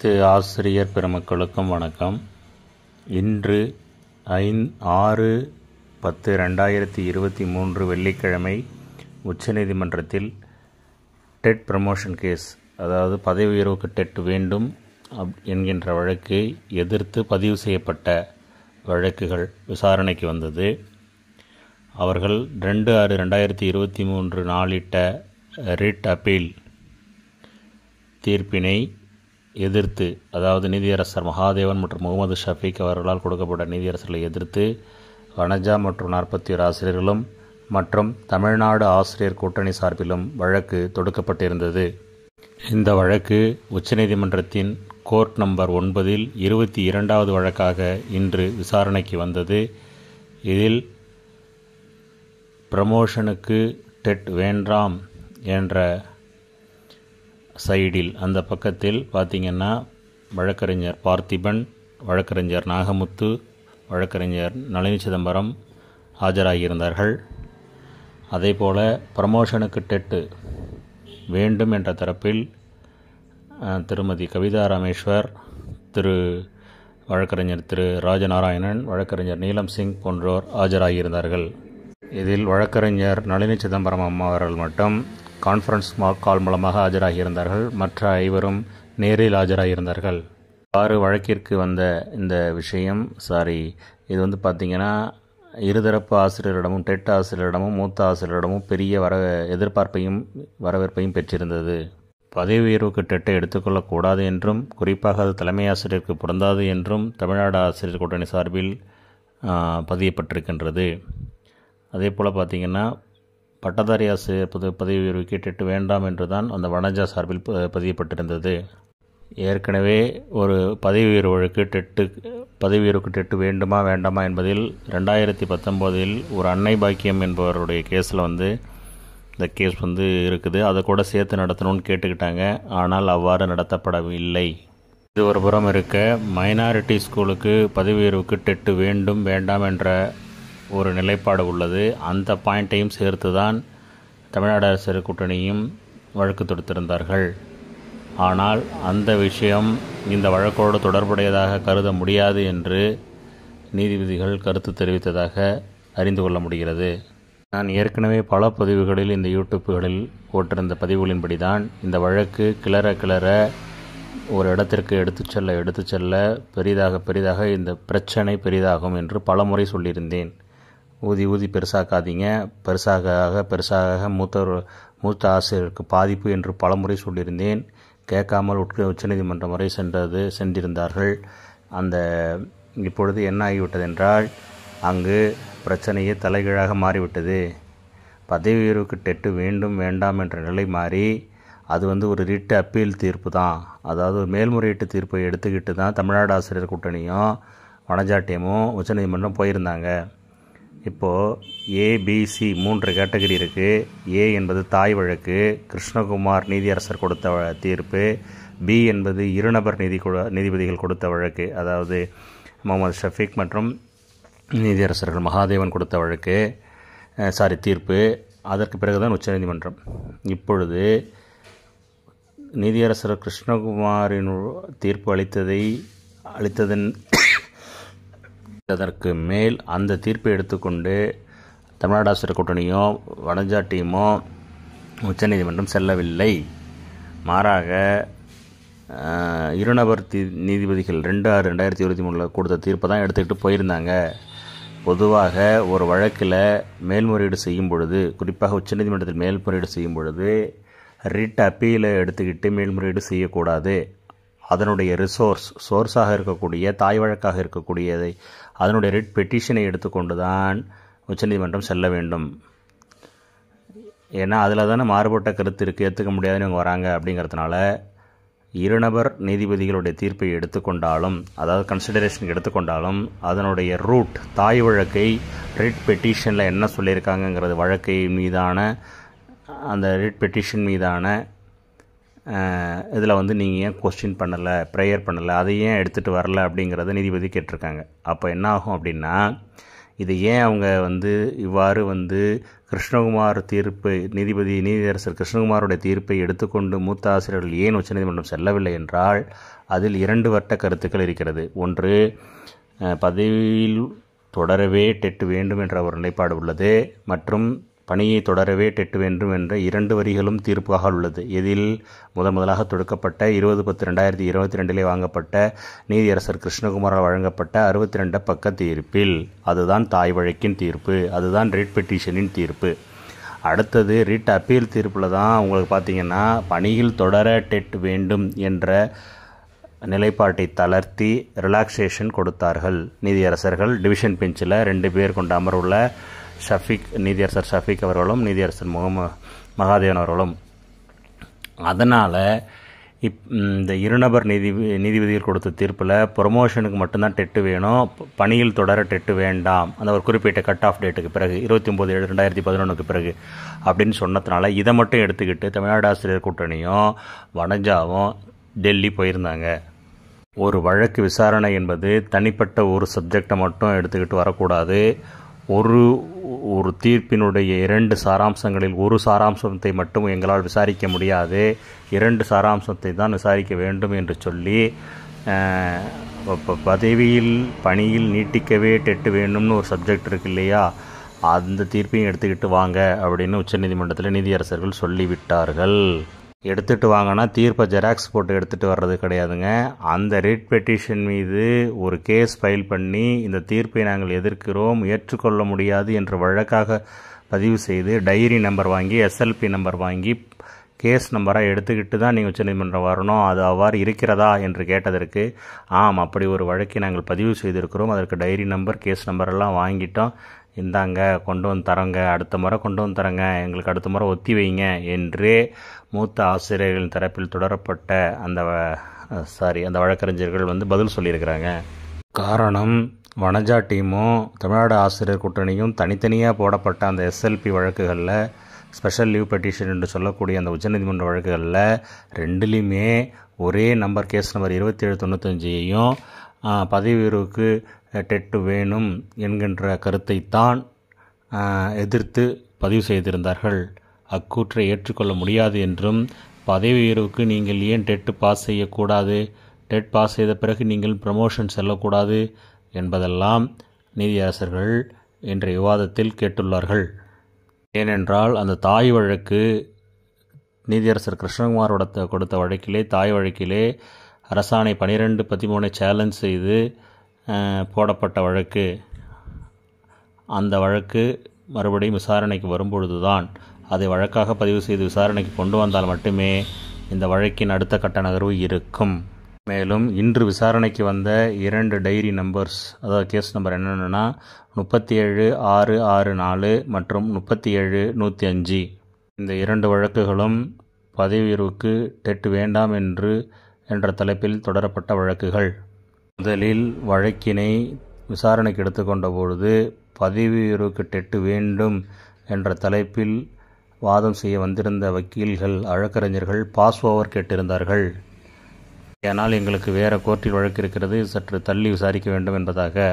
அனைத்து ஆசிரியர் பெருமக்களுக்கும் வணக்கம் இன்று ஐந் ஆறு பத்து ரெண்டாயிரத்தி இருபத்தி மூன்று வெள்ளிக்கிழமை உச்சநீதிமன்றத்தில் டெட் ப்ரமோஷன் கேஸ் அதாவது பதவி உயர்வுக்கு டெட் வேண்டும் அப் என்கின்ற வழக்கை எதிர்த்து பதிவு செய்யப்பட்ட வழக்குகள் விசாரணைக்கு வந்தது அவர்கள் ரெண்டு ஆறு ரெண்டாயிரத்தி இருபத்தி மூன்று நாளிட்ட ரிட் அப்பீல் தீர்ப்பினை எதிர்த்து அதாவது நீதியரசர் மகாதேவன் மற்றும் முகமது ஷஃபீக் அவர்களால் கொடுக்கப்பட்ட நீதியரசர்களை எதிர்த்து வனஜா மற்றும் நாற்பத்தி ஒரு ஆசிரியர்களும் மற்றும் தமிழ்நாடு ஆசிரியர் கூட்டணி சார்பிலும் வழக்கு தொடுக்கப்பட்டிருந்தது இந்த வழக்கு உச்சநீதிமன்றத்தின் கோர்ட் நம்பர் ஒன்பதில் இருபத்தி இரண்டாவது வழக்காக இன்று விசாரணைக்கு வந்தது இதில் ப்ரமோஷனுக்கு டெட் வேண்டாம் என்ற சைடில் அந்த பக்கத்தில் பார்த்திங்கன்னா வழக்கறிஞர் பார்த்திபன் வழக்கறிஞர் நாகமுத்து வழக்கறிஞர் நளினி சிதம்பரம் ஆஜராகியிருந்தார்கள் அதே போல் ப்ரமோஷனுக்கு டெட்டு வேண்டும் என்ற தரப்பில் திருமதி கவிதா ராமேஸ்வர் திரு வழக்கறிஞர் திரு ராஜநாராயணன் வழக்கறிஞர் நீலம் சிங் போன்றோர் ஆஜராகியிருந்தார்கள் இதில் வழக்கறிஞர் நளினி சிதம்பரம் அம்மா அவர்கள் மட்டும் கான்ஃபரன்ஸ் கால் மூலமாக ஆஜராகியிருந்தார்கள் மற்ற ஐவரும் நேரில் ஆஜராகியிருந்தார்கள் ஆறு வழக்கிற்கு வந்த இந்த விஷயம் சாரி இது வந்து பார்த்திங்கன்னா இருதரப்பு ஆசிரியரிடமும் டெட் ஆசிரியரிடமும் மூத்த ஆசிரியரிடமும் பெரிய வர எதிர்பார்ப்பையும் வரவேற்பையும் பெற்றிருந்தது பதவி உயர்வுக்கு டெட்டை எடுத்துக்கொள்ளக்கூடாது என்றும் குறிப்பாக அது தலைமை ஆசிரியருக்கு பொருந்தாது என்றும் தமிழ்நாடு ஆசிரியர் கூட்டணி சார்பில் பதியப்பட்டிருக்கின்றது அதே போல் பார்த்திங்கன்னா பட்டதாரி ஆசிரியர் பது பதவி உயர்வு கேட்டுட்டு வேண்டாம் என்று தான் அந்த வனஜா சார்பில் பதியப்பட்டிருந்தது ஏற்கனவே ஒரு பதவி உயர்வு கேட்டுட்டு பதவி உயர்வு டெட்டு வேண்டுமா வேண்டாமா என்பதில் ரெண்டாயிரத்தி பத்தொம்போதில் ஒரு அன்னை பாக்கியம் என்பவருடைய கேஸில் வந்து இந்த கேஸ் வந்து இருக்குது அதை கூட சேர்த்து நடத்தணும்னு கேட்டுக்கிட்டாங்க ஆனால் அவ்வாறு நடத்தப்படவில்லை இது ஒரு புறம் இருக்க மைனாரிட்டி ஸ்கூலுக்கு பதவி உயர்வுக்கு டெட்டு வேண்டும் வேண்டாம் என்ற ஒரு நிலைப்பாடு உள்ளது அந்த பாயிண்ட்டையும் சேர்த்து தான் தமிழ்நாடு அரசு கூட்டணியும் வழக்கு தொடுத்திருந்தார்கள் ஆனால் அந்த விஷயம் இந்த வழக்கோடு தொடர்புடையதாக கருத முடியாது என்று நீதிபதிகள் கருத்து தெரிவித்ததாக அறிந்து கொள்ள முடிகிறது நான் ஏற்கனவே பல பதிவுகளில் இந்த யூடியூப்புகளில் போட்டிருந்த பதிவுகளின்படி தான் இந்த வழக்கு கிளற கிளற ஒரு இடத்திற்கு எடுத்து செல்ல எடுத்து செல்ல பெரிதாக பெரிதாக இந்த பிரச்சனை பெரிதாகும் என்று பலமுறை சொல்லியிருந்தேன் ஊதி ஊதி பெருசாக்காதீங்க பெருசாக பெருசாக மூத்த மூத்த ஆசிரியருக்கு பாதிப்பு என்று பலமுறை சொல்லியிருந்தேன் கேட்காமல் உட்க உச்சநீதிமன்றம் வரை சென்றது சென்றிருந்தார்கள் அந்த இப்பொழுது என்ன ஆகிவிட்டது என்றால் அங்கு பிரச்சனையே தலைகீழாக மாறிவிட்டது பதவி உயர்வுக்கு டெட்டு வேண்டும் வேண்டாம் என்ற நிலை மாறி அது வந்து ஒரு ரிட்டு அப்பீல் தீர்ப்பு தான் அதாவது ஒரு மேல்முறையீட்டு தீர்ப்பை எடுத்துக்கிட்டு தான் தமிழ்நாடு ஆசிரியர் கூட்டணியும் வனஜாட்டியமும் உச்சநீதிமன்றம் போயிருந்தாங்க இப்போது ஏபிசி மூன்று கேட்டகரி இருக்குது ஏ என்பது தாய் வழக்கு கிருஷ்ணகுமார் நீதியரசர் கொடுத்த தீர்ப்பு பி என்பது இருநபர் நீதி நீதிபதிகள் கொடுத்த வழக்கு அதாவது முகமது ஷஃபீக் மற்றும் நீதியரசர்கள் மகாதேவன் கொடுத்த வழக்கு சாரி தீர்ப்பு அதற்கு பிறகுதான் உச்சநீதிமன்றம் இப்பொழுது நீதியரசர் கிருஷ்ணகுமாரின் தீர்ப்பு அளித்ததை அளித்ததன் அதற்கு மேல் அந்த தீர்ப்பை எடுத்துக்கொண்டு தமிழ்நாடு ஆசிரியர் கூட்டணியும் வனஜா டீமும் உச்சநீதிமன்றம் செல்லவில்லை மாறாக இருநபர் தீ நீதிபதிகள் ரெண்டு ஆறு ரெண்டாயிரத்தி இருபத்தி மூணில் கொடுத்த தீர்ப்பை தான் எடுத்துக்கிட்டு போயிருந்தாங்க பொதுவாக ஒரு வழக்கில் மேல்முறையீடு செய்யும் பொழுது குறிப்பாக உச்சநீதிமன்றத்தில் மேல்முறையீடு செய்யும் பொழுது ரிட் அப்பீலை எடுத்துக்கிட்டு மேல்முறையீடு செய்யக்கூடாது அதனுடைய ரிசோர்ஸ் சோர்ஸாக இருக்கக்கூடிய தாய் வழக்காக இருக்கக்கூடியதை அதனுடைய ரிட் பெட்டிஷனை எடுத்துக்கொண்டு தான் உச்சநீதிமன்றம் செல்ல வேண்டும் ஏன்னா அதில் தானே மாறுபட்ட கருத்து இருக்குது ஏற்றுக்க முடியாதுன்னு இவங்க வராங்க அப்படிங்கிறதுனால இருநபர் நீதிபதிகளுடைய தீர்ப்பை எடுத்துக்கொண்டாலும் அதாவது கன்சிடரேஷனுக்கு எடுத்துக்கொண்டாலும் அதனுடைய ரூட் தாய் வழக்கை ரிட் பெட்டிஷனில் என்ன சொல்லியிருக்காங்கங்கிறது வழக்கை மீதான அந்த ரிட் பெட்டிஷன் மீதான இதில் வந்து நீங்கள் ஏன் கொஸ்டின் பண்ணலை ப்ரேயர் பண்ணலை அதை ஏன் எடுத்துகிட்டு வரல அப்படிங்கிறத நீதிபதி கேட்டிருக்காங்க அப்போ என்ன ஆகும் அப்படின்னா இது ஏன் அவங்க வந்து இவ்வாறு வந்து கிருஷ்ணகுமார் தீர்ப்பு நீதிபதி நீதியரசர் கிருஷ்ணகுமாருடைய தீர்ப்பை எடுத்துக்கொண்டு மூத்த ஆசிரியர்கள் ஏன் உச்சநீதிமன்றம் செல்லவில்லை என்றால் அதில் இரண்டு வட்ட கருத்துக்கள் இருக்கிறது ஒன்று பதவியில் தொடரவே டெட்டு வேண்டும் என்ற ஒரு நிலைப்பாடு உள்ளது மற்றும் பணியை தொடரவே டெட்டு வேண்டும் என்ற இரண்டு வரிகளும் தீர்ப்பாக உள்ளது இதில் முதன் முதலாக தொடுக்கப்பட்ட இருபது பத்து ரெண்டாயிரத்தி இருபத்தி ரெண்டிலே வாங்கப்பட்ட நீதியரசர் கிருஷ்ணகுமாரால் வழங்கப்பட்ட அறுபத்தி ரெண்டு பக்க தீர்ப்பில் அதுதான் தாய் வழக்கின் தீர்ப்பு அதுதான் ரீட் பெட்டிஷனின் தீர்ப்பு அடுத்தது ரீட் அப்பீல் தீர்ப்பில் தான் உங்களுக்கு பார்த்தீங்கன்னா பணியில் தொடர டெட் வேண்டும் என்ற நிலைப்பாட்டை தளர்த்தி ரிலாக்ஸேஷன் கொடுத்தார்கள் நீதியரசர்கள் டிவிஷன் பெஞ்சில் ரெண்டு பேர் கொண்ட அமர்வுள்ள ஷஃபிக் நீதியரசர் ஷஃபிக் அவர்களும் நீதியரசர் முகம மகாதேவன் அவர்களும் அதனால் இப் இந்த இருநபர் நீதி நீதிபதிகள் கொடுத்த தீர்ப்பில் ப்ரொமோஷனுக்கு மட்டும்தான் டெட்டு வேணும் பணியில் தொடர டெட்டு வேண்டாம் அந்த ஒரு குறிப்பிட்ட கட் ஆஃப் டேட்டுக்கு பிறகு இருபத்தி ஒம்பது ஏழு ரெண்டாயிரத்தி பதினொன்றுக்கு பிறகு அப்படின்னு சொன்னதுனால இதை மட்டும் எடுத்துக்கிட்டு தமிழ்நாடு ஆசிரியர் கூட்டணியும் வனஞ்சாவும் டெல்லி போயிருந்தாங்க ஒரு வழக்கு விசாரணை என்பது தனிப்பட்ட ஒரு சப்ஜெக்டை மட்டும் எடுத்துக்கிட்டு வரக்கூடாது ஒரு ஒரு தீர்ப்பினுடைய இரண்டு சாராம்சங்களில் ஒரு சாராம்சத்தை மட்டும் எங்களால் விசாரிக்க முடியாது இரண்டு சாராம்சத்தை தான் விசாரிக்க வேண்டும் என்று சொல்லி பதவியில் பணியில் நீட்டிக்கவே டெட்டு வேணும்னு ஒரு சப்ஜெக்ட் இருக்கு இல்லையா அந்த தீர்ப்பையும் எடுத்துக்கிட்டு வாங்க அப்படின்னு உச்சநீதிமன்றத்தில் நீதியரசர்கள் சொல்லிவிட்டார்கள் எடுத்துகிட்டு வாங்கினா தீர்ப்பை ஜெராக்ஸ் போட்டு எடுத்துகிட்டு வர்றது கிடையாதுங்க அந்த ரிட் பெட்டிஷன் மீது ஒரு கேஸ் ஃபைல் பண்ணி இந்த தீர்ப்பை நாங்கள் எதிர்க்கிறோம் ஏற்றுக்கொள்ள முடியாது என்று வழக்காக பதிவு செய்து டைரி நம்பர் வாங்கி எஸ்எல்பி நம்பர் வாங்கி கேஸ் நம்பராக எடுத்துக்கிட்டு தான் நீங்கள் உச்சநீதிமன்றம் வரணும் அது அவ்வாறு இருக்கிறதா என்று கேட்டதற்கு ஆம் அப்படி ஒரு வழக்கை நாங்கள் பதிவு செய்திருக்கிறோம் அதற்கு டைரி நம்பர் கேஸ் நம்பரெல்லாம் வாங்கிட்டோம் இந்தாங்க கொண்டு வந்து தரோங்க அடுத்த முறை கொண்டு வந்து தரோங்க எங்களுக்கு அடுத்த முறை ஒத்தி வைங்க என்று மூத்த ஆசிரியர்களின் தரப்பில் தொடரப்பட்ட அந்த சாரி அந்த வழக்கறிஞர்கள் வந்து பதில் சொல்லியிருக்கிறாங்க காரணம் வனஜா டீமும் தமிழ்நாடு ஆசிரியர் கூட்டணியும் தனித்தனியாக போடப்பட்ட அந்த எஸ்எல்பி வழக்குகளில் ஸ்பெஷல் லீவ் பெட்டிஷன் என்று சொல்லக்கூடிய அந்த உச்சநீதிமன்ற வழக்குகளில் ரெண்டுலேயுமே ஒரே நம்பர் கேஸ் நம்பர் இருபத்தி ஏழு தொண்ணூத்தஞ்சையும் பதவி உயர்வுக்கு டெட்டு வேணும் என்கின்ற கருத்தைத்தான் எதிர்த்து பதிவு செய்திருந்தார்கள் அக்கூற்றை ஏற்றுக்கொள்ள முடியாது என்றும் பதவி உயர்வுக்கு நீங்கள் ஏன் டெட்டு பாஸ் செய்யக்கூடாது டெட் பாஸ் செய்த பிறகு நீங்கள் ப்ரமோஷன் செல்லக்கூடாது என்பதெல்லாம் நீதியரசர்கள் என்ற விவாதத்தில் கேட்டுள்ளார்கள் ஏனென்றால் அந்த தாய் வழக்கு நீதியரசர் கிருஷ்ணகுமார் கொடுத்த வழக்கிலே தாய் வழக்கிலே அரசாணை பனிரெண்டு பதிமூணை சேலஞ்ச் செய்து போடப்பட்ட வழக்கு அந்த வழக்கு மறுபடியும் விசாரணைக்கு வரும்பொழுது தான் அதை வழக்காக பதிவு செய்து விசாரணைக்கு கொண்டு வந்தால் மட்டுமே இந்த வழக்கின் அடுத்த கட்ட நகர்வு இருக்கும் மேலும் இன்று விசாரணைக்கு வந்த இரண்டு டைரி நம்பர்ஸ் அதாவது கேஸ் நம்பர் என்னென்னா முப்பத்தி ஏழு ஆறு ஆறு நாலு மற்றும் முப்பத்தி ஏழு நூற்றி அஞ்சு இந்த இரண்டு வழக்குகளும் உயர்வுக்கு டெட் வேண்டாம் என்று என்ற தலைப்பில் தொடரப்பட்ட வழக்குகள் முதலில் வழக்கினை விசாரணைக்கு எடுத்துக்கொண்ட பொழுது பதிவு டெட்டு வேண்டும் என்ற தலைப்பில் வாதம் செய்ய வந்திருந்த வக்கீல்கள் வழக்கறிஞர்கள் பாஸ் ஓவர் கேட்டிருந்தார்கள் ஏனால் எங்களுக்கு வேறு கோர்ட்டில் வழக்கு இருக்கிறது சற்று தள்ளி விசாரிக்க வேண்டும் என்பதாக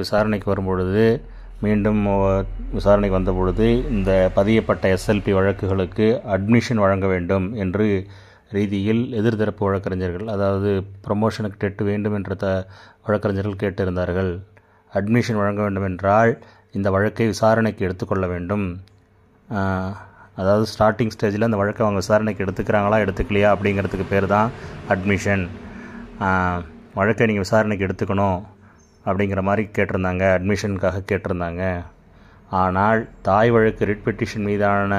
விசாரணைக்கு வரும்பொழுது மீண்டும் விசாரணைக்கு வந்தபொழுது இந்த பதியப்பட்ட எஸ்எல்பி வழக்குகளுக்கு அட்மிஷன் வழங்க வேண்டும் என்று ரீதியில் எதிர்தரப்பு வழக்கறிஞர்கள் அதாவது ப்ரமோஷனுக்கு டெட்டு வேண்டும் என்ற த வழக்கறிஞர்கள் கேட்டிருந்தார்கள் அட்மிஷன் வழங்க வேண்டும் என்றால் இந்த வழக்கை விசாரணைக்கு எடுத்துக்கொள்ள வேண்டும் அதாவது ஸ்டார்டிங் ஸ்டேஜில் அந்த வழக்கை அவங்க விசாரணைக்கு எடுத்துக்கிறாங்களா எடுத்துக்கலையா அப்படிங்கிறதுக்கு பேர் தான் அட்மிஷன் வழக்கை நீங்கள் விசாரணைக்கு எடுத்துக்கணும் அப்படிங்கிற மாதிரி கேட்டிருந்தாங்க அட்மிஷனுக்காக கேட்டிருந்தாங்க ஆனால் தாய் வழக்கு ரிட் பெட்டிஷன் மீதான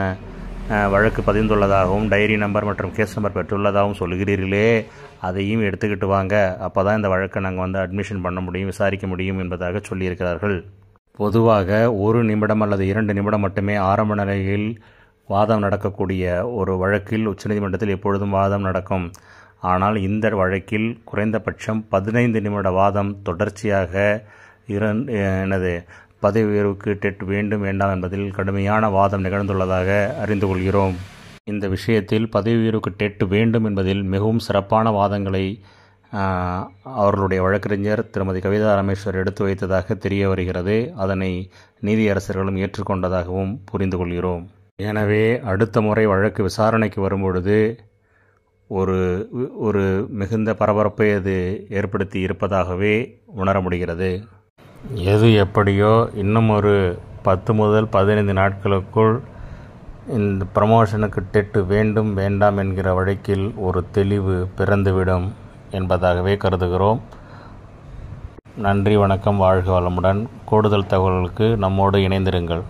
வழக்கு பதிந்துள்ளதாகவும் டைரி நம்பர் மற்றும் கேஸ் நம்பர் பெற்றுள்ளதாகவும் சொல்கிறீர்களே அதையும் எடுத்துக்கிட்டு வாங்க அப்போ தான் இந்த வழக்கை நாங்கள் வந்து அட்மிஷன் பண்ண முடியும் விசாரிக்க முடியும் என்பதாக சொல்லியிருக்கிறார்கள் பொதுவாக ஒரு நிமிடம் அல்லது இரண்டு நிமிடம் மட்டுமே ஆரம்ப நிலையில் வாதம் நடக்கக்கூடிய ஒரு வழக்கில் உச்சநீதிமன்றத்தில் எப்பொழுதும் வாதம் நடக்கும் ஆனால் இந்த வழக்கில் குறைந்தபட்சம் பதினைந்து நிமிட வாதம் தொடர்ச்சியாக இரண் எனது பதவி உயர்வுக்கு டெட் வேண்டும் வேண்டாம் என்பதில் கடுமையான வாதம் நிகழ்ந்துள்ளதாக அறிந்து கொள்கிறோம் இந்த விஷயத்தில் பதவி உயர்வுக்கு டெட் வேண்டும் என்பதில் மிகவும் சிறப்பான வாதங்களை அவர்களுடைய வழக்கறிஞர் திருமதி கவிதா ரமேஸ்வர் எடுத்து வைத்ததாக தெரிய வருகிறது அதனை நீதியரசர்களும் ஏற்றுக்கொண்டதாகவும் புரிந்து கொள்கிறோம் எனவே அடுத்த முறை வழக்கு விசாரணைக்கு வரும்பொழுது ஒரு ஒரு மிகுந்த பரபரப்பை அது ஏற்படுத்தி இருப்பதாகவே உணர முடிகிறது எது எப்படியோ இன்னும் ஒரு பத்து முதல் பதினைந்து நாட்களுக்குள் இந்த ப்ரமோஷனுக்கு டெட்டு வேண்டும் வேண்டாம் என்கிற வழக்கில் ஒரு தெளிவு பிறந்துவிடும் என்பதாகவே கருதுகிறோம் நன்றி வணக்கம் வாழ்க வளமுடன் கூடுதல் தகவல்களுக்கு நம்மோடு இணைந்திருங்கள்